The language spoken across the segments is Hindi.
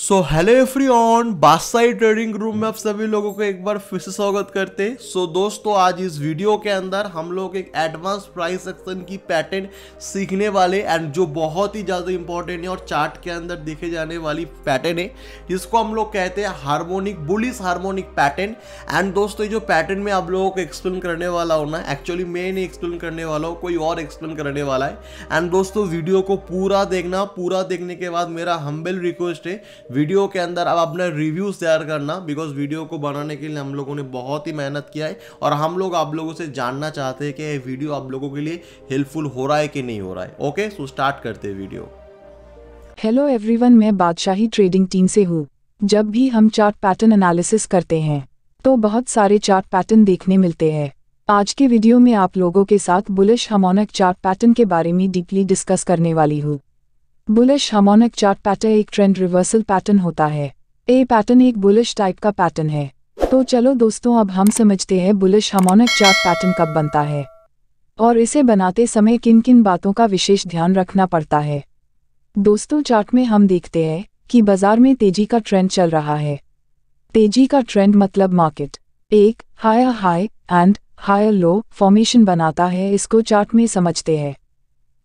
सो hello everyone Badshahi trading room में आप सभी लोगों को एक बार फिर से स्वागत करते हैं सो so, दोस्तों आज इस वीडियो के अंदर हम लोग एक एडवांस प्राइस एक्शन की पैटर्न सीखने वाले एंड जो बहुत ही ज़्यादा इंपॉर्टेंट है और चार्ट के अंदर देखे जाने वाली पैटर्न है जिसको हम लोग कहते हैं harmonic bullish harmonic pattern and दोस्तों ये जो पैटर्न में आप लोगों को एक्सप्लेन करने वाला हूँ ना एक्चुअली मैं नहीं एक्सप्लेन करने वाला हूँ कोई और एक्सप्लेन करने वाला है एंड दोस्तों वीडियो को पूरा देखना पूरा देखने के बाद मेरा हम्बल रिक्वेस्ट है वीडियो के अंदर अब अपना रिव्यूज़ तैयार करना बिकॉज वीडियो को बनाने के लिए हम लोगों ने बहुत ही मेहनत किया है और हम लोग आप लोगों से जानना चाहते हैं कि वीडियो आप लोगों के लिए हेल्पफुल हो रहा है कि नहीं हो रहा है ओके सो स्टार्ट करते हैं वीडियो हेलो एवरीवन मैं बादशाही ट्रेडिंग टीम से हूँ जब भी हम चार्ट पैटर्न एनालिसिस करते हैं तो बहुत सारे चार्ट पैटर्न देखने मिलते हैं आज के वीडियो में आप लोगों के साथ बुलिश हमोनक चार्ट पैटर्न के बारे में डीपली डिस्कस करने वाली हूँ बुलिश हमोनिक चार्ट पैटर्न एक ट्रेंड रिवर्सल पैटर्न होता है ए पैटर्न एक बुलिश टाइप का पैटर्न है तो चलो दोस्तों अब हम समझते हैं बुलिश हमोनिक चार्ट पैटर्न कब बनता है और इसे बनाते समय किन किन बातों का विशेष ध्यान रखना पड़ता है दोस्तों चार्ट में हम देखते हैं कि बाजार में तेजी का ट्रेंड चल रहा है तेजी का ट्रेंड मतलब मार्केट एक higher high and higher low formation बनाता है इसको चार्ट में समझते हैं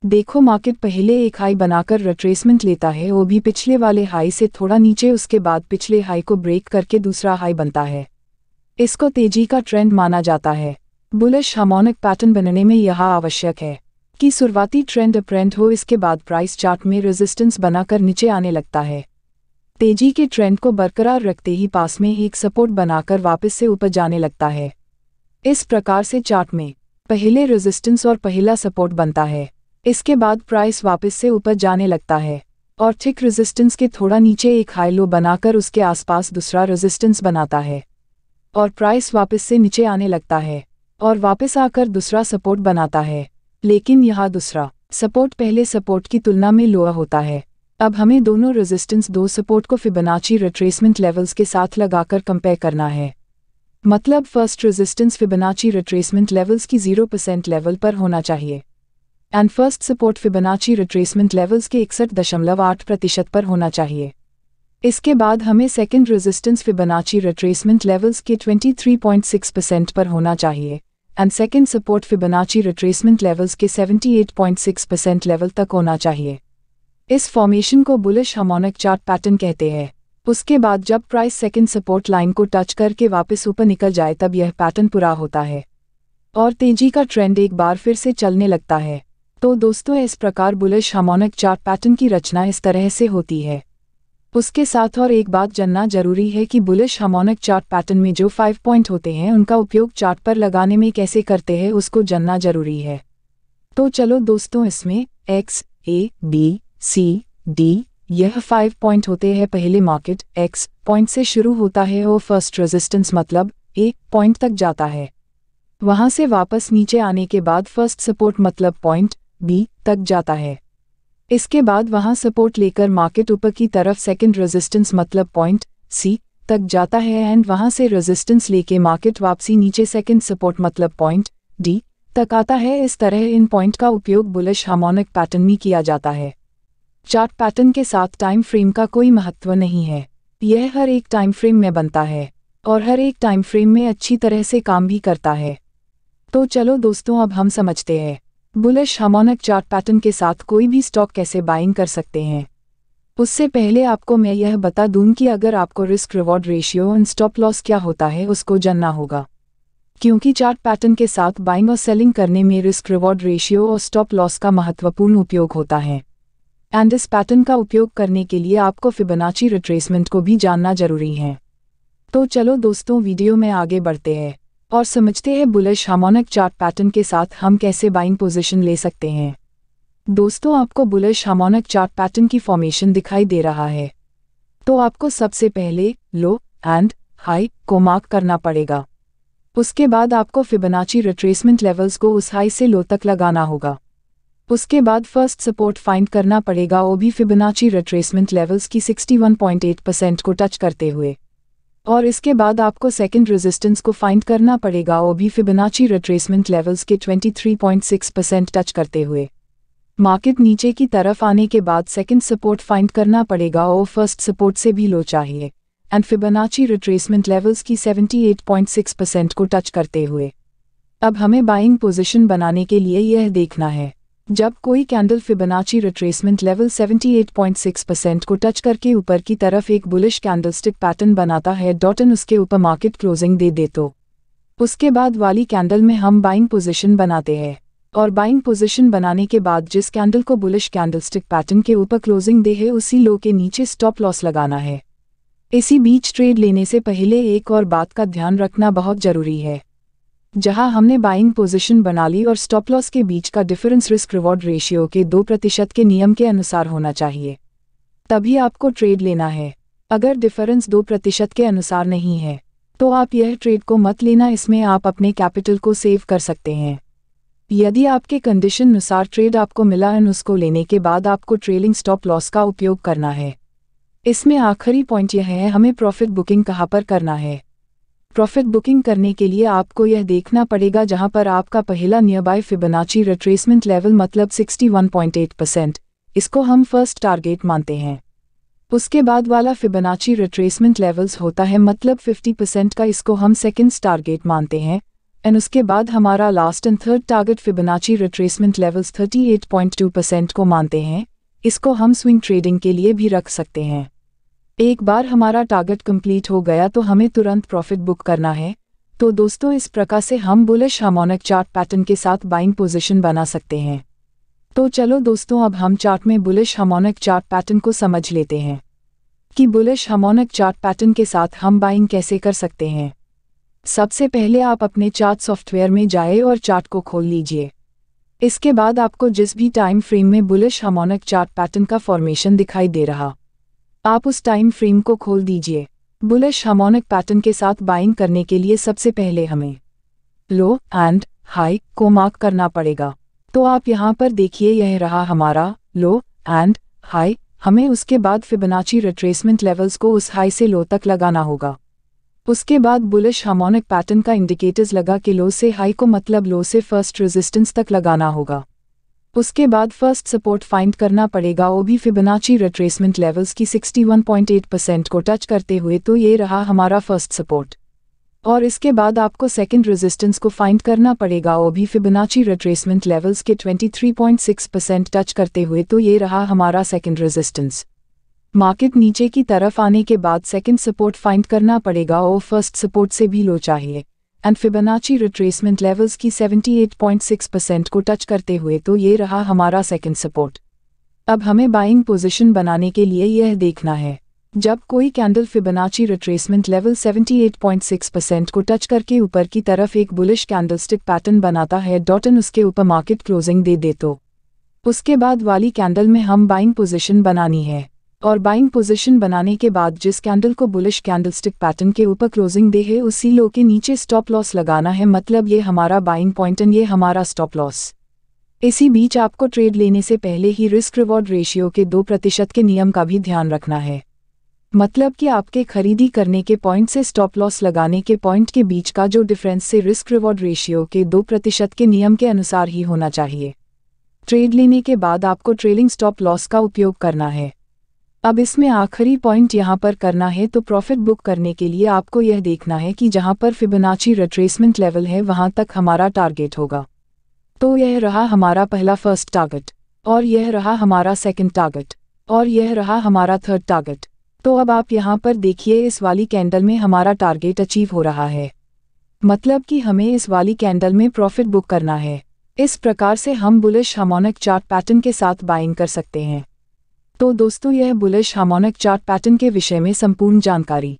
देखो मार्केट पहले एक हाई बनाकर रिट्रेसमेंट लेता है वो भी पिछले वाले हाई से थोड़ा नीचे उसके बाद पिछले हाई को ब्रेक करके दूसरा हाई बनता है इसको तेजी का ट्रेंड माना जाता है बुलिश हार्मोनिक पैटर्न बनने में यह आवश्यक है कि शुरुआती ट्रेंड अप्रेंड हो इसके बाद प्राइस चार्ट में रेजिस्टेंस बनाकर नीचे आने लगता है तेजी के ट्रेंड को बरकरार रखते ही पास में एक सपोर्ट बनाकर वापस से ऊपर जाने लगता है इस प्रकार से चार्ट में पहले रेजिस्टेंस और पहला सपोर्ट बनता है इसके बाद प्राइस वापस से ऊपर जाने लगता है और थिक रेजिस्टेंस के थोड़ा नीचे एक हाई लो बनाकर उसके आसपास दूसरा रेजिस्टेंस बनाता है और प्राइस वापस से नीचे आने लगता है और वापस आकर दूसरा सपोर्ट बनाता है लेकिन यह दूसरा सपोर्ट पहले सपोर्ट की तुलना में लोअ होता है अब हमें दोनों रेजिस्टेंस दो सपोर्ट को फिबनाची रिट्रेसमेंट लेवल्स के साथ लगाकर कंपेयर करना है मतलब first resistance Fibonacci retracement levels की 0% लेवल पर होना चाहिए and first support Fibonacci retracement levels के इकसठ दशमलव आठ प्रतिशत पर होना चाहिए इसके बाद हमें second resistance Fibonacci retracement levels के 23.6 परसेंट पर होना चाहिए and second support Fibonacci retracement levels के 78.6 परसेंट लेवल तक होना चाहिए इस फॉर्मेशन को बुलिश हमोनिक चार्ट पैटर्न कहते हैं उसके बाद जब प्राइस सेकेंड सपोर्ट लाइन को टच करके वापस ऊपर निकल जाए तब यह पैटर्न पूरा होता है और तेजी का ट्रेंड एक बार फिर से चलने लगता है तो दोस्तों इस प्रकार बुलिश हार्मोनिक चार्ट पैटर्न की रचना इस तरह से होती है उसके साथ और एक बात जानना जरूरी है कि बुलिश हार्मोनिक चार्ट पैटर्न में जो फाइव पॉइंट होते हैं उनका उपयोग चार्ट पर लगाने में कैसे करते हैं उसको जानना जरूरी है तो चलो दोस्तों इसमें X A B C D यह फाइव पॉइंट होते हैं पहले मार्केट एक्स पॉइंट से शुरू होता है और फर्स्ट रेजिस्टेंस मतलब ए पॉइंट तक जाता है वहां से वापस नीचे आने के बाद फर्स्ट सपोर्ट मतलब पॉइंट बी तक जाता है इसके बाद वहां सपोर्ट लेकर मार्केट ऊपर की तरफ सेकंड रेजिस्टेंस मतलब पॉइंट सी तक जाता है एंड वहां से रेजिस्टेंस लेके मार्केट वापसी नीचे सेकंड सपोर्ट मतलब पॉइंट डी तक आता है इस तरह इन पॉइंट का उपयोग बुलिश हार्मोनिक पैटर्न में किया जाता है चार्ट पैटर्न के साथ टाइम फ्रेम का कोई महत्व नहीं है यह हर एक टाइम फ्रेम में बनता है और हर एक टाइम फ्रेम में अच्छी तरह से काम भी करता है तो चलो दोस्तों अब हम समझते हैं बुलिश हमोनक चार्ट पैटर्न के साथ कोई भी स्टॉक कैसे बाइंग कर सकते हैं उससे पहले आपको मैं यह बता दूं कि अगर आपको risk reward ratio and stop loss क्या होता है उसको जानना होगा क्योंकि चार्ट पैटर्न के साथ बाइंग और सेलिंग करने में रिस्क रिवॉर्ड रेशियो और स्टॉप लॉस का महत्वपूर्ण उपयोग होता है एंड इस पैटर्न का उपयोग करने के लिए आपको फिबनाची रिट्रेसमेंट को भी जानना जरूरी है तो चलो दोस्तों वीडियो में आगे बढ़ते हैं और समझते हैं बुलिश हामोनिक चार्ट पैटर्न के साथ हम कैसे बाइंग पोजीशन ले सकते हैं दोस्तों आपको बुलिश हामोनिक चार्ट पैटर्न की फॉर्मेशन दिखाई दे रहा है तो आपको सबसे पहले लो एंड हाई को मार्क करना पड़ेगा उसके बाद आपको फिबनाची रिट्रेसमेंट लेवल्स को उस हाई से लो तक लगाना होगा उसके बाद फर्स्ट सपोर्ट फाइंड करना पड़ेगा वो भी फिबनाची रिट्रेसमेंट लेवल्स की 61.8 परसेंट को टच करते हुए और इसके बाद आपको सेकंड रेजिस्टेंस को फाइंड करना पड़ेगा वो भी फिबनाची रिट्रेसमेंट लेवल्स के 23.6 परसेंट टच करते हुए मार्केट नीचे की तरफ आने के बाद सेकंड सपोर्ट फाइंड करना पड़ेगा और फर्स्ट सपोर्ट से भी लो चाहिए एंड फिबनाची रिट्रेसमेंट लेवल्स की 78.6 परसेंट को टच करते हुए अब हमें बाइंग पोजिशन बनाने के लिए यह देखना है जब कोई candle Fibonacci retracement level 78.6 percent को टच करके ऊपर की तरफ एक बुलिश कैंडलस्टिक पैटर्न बनाता है डॉटन उसके ऊपर मार्केट क्लोजिंग दे दे तो उसके बाद वाली कैंडल में हम बाइंग पोजीशन बनाते हैं और बाइंग पोजीशन बनाने के बाद जिस कैंडल को बुलिश कैंडलस्टिक पैटर्न के ऊपर क्लोजिंग दे है उसी लो के नीचे स्टॉप लॉस लगाना है इसी बीच ट्रेड लेने से पहले एक और बात का ध्यान रखना बहुत जरूरी है जहां हमने बाइंग पोजीशन बना ली और स्टॉप लॉस के बीच का डिफरेंस रिस्क रिवॉर्ड रेशियो के दो प्रतिशत के नियम के अनुसार होना चाहिए तभी आपको ट्रेड लेना है अगर डिफरेंस दो प्रतिशत के अनुसार नहीं है तो आप यह ट्रेड को मत लेना इसमें आप अपने कैपिटल को सेव कर सकते हैं यदि आपके कंडीशन अनुसार ट्रेड आपको मिला है उसको लेने के बाद आपको ट्रेलिंग स्टॉप लॉस का उपयोग करना है इसमें आखिरी पॉइंट यह है हमें प्रॉफिट बुकिंग कहाँ पर करना है प्रॉफिट बुकिंग करने के लिए आपको यह देखना पड़ेगा जहां पर आपका पहला बाय फिबनाची रिट्रेसमेंट लेवल मतलब 61.8 परसेंट इसको हम फर्स्ट टारगेट मानते हैं उसके बाद वाला फिबनाची रिट्रेसमेंट लेवल्स होता है मतलब 50 परसेंट का इसको हम सेकेंड टारगेट मानते हैं एंड उसके बाद हमारा last and third target Fibonacci retracement levels thirty percent को मानते हैं इसको हम स्विंग ट्रेडिंग के लिए भी रख सकते हैं एक बार हमारा टारगेट कंप्लीट हो गया तो हमें तुरंत प्रॉफिट बुक करना है तो दोस्तों इस प्रकार से हम बुलिश हार्मोनिक चार्ट पैटर्न के साथ बाइंग पोजीशन बना सकते हैं तो चलो दोस्तों अब हम चार्ट में बुलिश हार्मोनिक चार्ट पैटर्न को समझ लेते हैं कि बुलिश हार्मोनिक चार्ट पैटर्न के साथ हम बाइंग कैसे कर सकते हैं सबसे पहले आप अपने चार्ट सॉफ्टवेयर में जाए और चार्ट को खोल लीजिए इसके बाद आपको जिस भी टाइम फ्रेम में बुलिश हार्मोनिक चार्ट पैटर्न का फॉर्मेशन दिखाई दे रहा आप उस टाइम फ्रेम को खोल दीजिए बुलिश हमोनिक पैटर्न के साथ बाइंग करने के लिए सबसे पहले हमें लो एंड हाई को मार्क करना पड़ेगा तो आप यहाँ पर देखिए यह रहा हमारा लो एंड हाई हमें उसके बाद फिबनाची रिट्रेसमेंट लेवल्स को उस हाई से लो तक लगाना होगा उसके बाद बुलिश हमोनिक पैटर्न का इंडिकेटर्स लगा कि लो से हाई को मतलब लो से फर्स्ट रेजिस्टेंस तक लगाना होगा उसके बाद फर्स्ट सपोर्ट फाइंड करना पड़ेगा वो भी फिबोनाची रिट्रेसमेंट लेवल्स की 61.8 परसेंट को टच करते हुए तो ये रहा हमारा फर्स्ट सपोर्ट और इसके बाद आपको सेकंड रेजिस्टेंस को फाइंड करना पड़ेगा वो भी फिबोनाची रिट्रेसमेंट लेवल्स के 23.6 परसेंट टच करते हुए तो ये रहा हमारा सेकेंड रेजिस्टेंस मार्केट नीचे की तरफ आने के बाद सेकेंड सपोर्ट फाइंड करना पड़ेगा और फर्स्ट सपोर्ट से भी लो चाहिए एंड फ़िबनाची रिट्रेसमेंट लेवल्स की 78.6 परसेंट को टच करते हुए तो ये रहा हमारा सेकंड सपोर्ट अब हमें बाइंग पोजीशन बनाने के लिए यह देखना है जब कोई candle Fibonacci retracement level 78.6 percent को टच करके ऊपर की तरफ एक बुलिश कैंडलस्टिक पैटर्न बनाता है डॉटन उसके ऊपर मार्केट क्लोजिंग दे दे तो उसके बाद वाली कैंडल में हम बाइंग पोजिशन बनानी है और बाइंग पोजीशन बनाने के बाद जिस कैंडल को बुलिश कैंडलस्टिक पैटर्न के ऊपर क्लोजिंग दे है उसी लो के नीचे स्टॉप लॉस लगाना है मतलब ये हमारा बाइंग पॉइंट एंड ये हमारा स्टॉप लॉस इसी बीच आपको ट्रेड लेने से पहले ही रिस्क रिवॉर्ड रेशियो के दो प्रतिशत के नियम का भी ध्यान रखना है मतलब कि आपके खरीदी करने के पॉइंट से स्टॉप लॉस लगाने के पॉइंट के बीच का जो डिफरेंस से रिस्क रिवॉर्ड रेशियो के दो प्रतिशत के नियम के अनुसार ही होना चाहिए ट्रेड लेने के बाद आपको ट्रेलिंग स्टॉप लॉस का उपयोग करना है अब इसमें आखिरी पॉइंट यहाँ पर करना है तो प्रॉफिट बुक करने के लिए आपको यह देखना है कि जहाँ पर फिबनाची रिट्रेसमेंट लेवल है वहाँ तक हमारा टारगेट होगा तो यह रहा हमारा पहला फर्स्ट टारगेट और यह रहा हमारा सेकंड टारगेट और यह रहा हमारा थर्ड टारगेट तो अब आप यहाँ पर देखिए इस वाली कैंडल में हमारा टारगेट अचीव हो रहा है मतलब कि हमें इस वाली कैंडल में प्रॉफिट बुक करना है इस प्रकार से हम बुलिश हमोनिक चार्ट पैटर्न के साथ बाइंग कर सकते हैं तो दोस्तों यह बुलिश हार्मोनिक चार्ट पैटर्न के विषय में संपूर्ण जानकारी